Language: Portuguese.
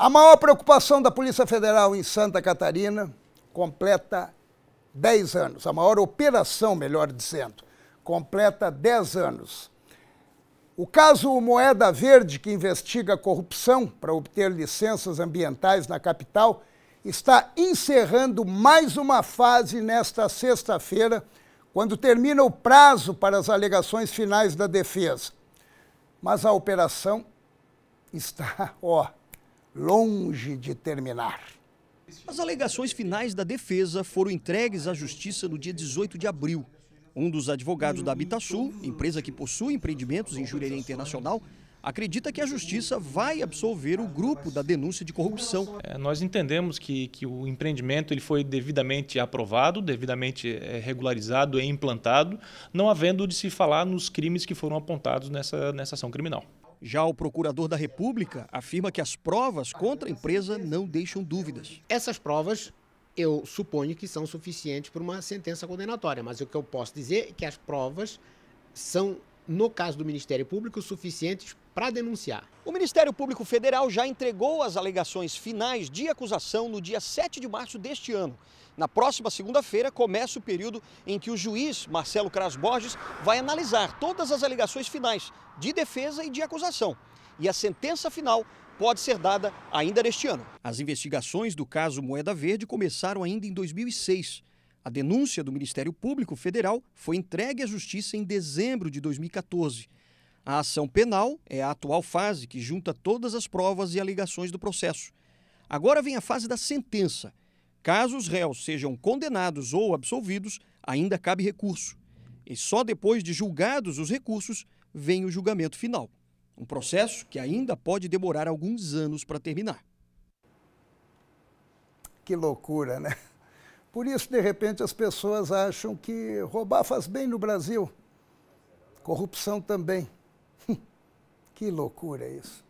A maior preocupação da Polícia Federal em Santa Catarina completa 10 anos. A maior operação, melhor dizendo, completa 10 anos. O caso Moeda Verde, que investiga corrupção para obter licenças ambientais na capital, está encerrando mais uma fase nesta sexta-feira, quando termina o prazo para as alegações finais da defesa. Mas a operação está, ó, longe de terminar. As alegações finais da defesa foram entregues à Justiça no dia 18 de abril. Um dos advogados da Habitasul, empresa que possui empreendimentos em Jurerê Internacional, acredita que a justiça vai absolver o grupo da denúncia de corrupção. É, nós entendemos que, que o empreendimento ele foi devidamente aprovado, devidamente é, regularizado e implantado, não havendo de se falar nos crimes que foram apontados nessa, nessa ação criminal. Já o procurador da República afirma que as provas contra a empresa não deixam dúvidas. Essas provas eu suponho que são suficientes para uma sentença condenatória, mas o que eu posso dizer é que as provas são no caso do Ministério Público, suficientes para denunciar. O Ministério Público Federal já entregou as alegações finais de acusação no dia 7 de março deste ano. Na próxima segunda-feira começa o período em que o juiz Marcelo Cras Borges vai analisar todas as alegações finais de defesa e de acusação. E a sentença final pode ser dada ainda neste ano. As investigações do caso Moeda Verde começaram ainda em 2006. A denúncia do Ministério Público Federal foi entregue à Justiça em dezembro de 2014. A ação penal é a atual fase que junta todas as provas e alegações do processo. Agora vem a fase da sentença. Caso os réus sejam condenados ou absolvidos, ainda cabe recurso. E só depois de julgados os recursos vem o julgamento final. Um processo que ainda pode demorar alguns anos para terminar. Que loucura, né? Por isso, de repente, as pessoas acham que roubar faz bem no Brasil, corrupção também. que loucura isso.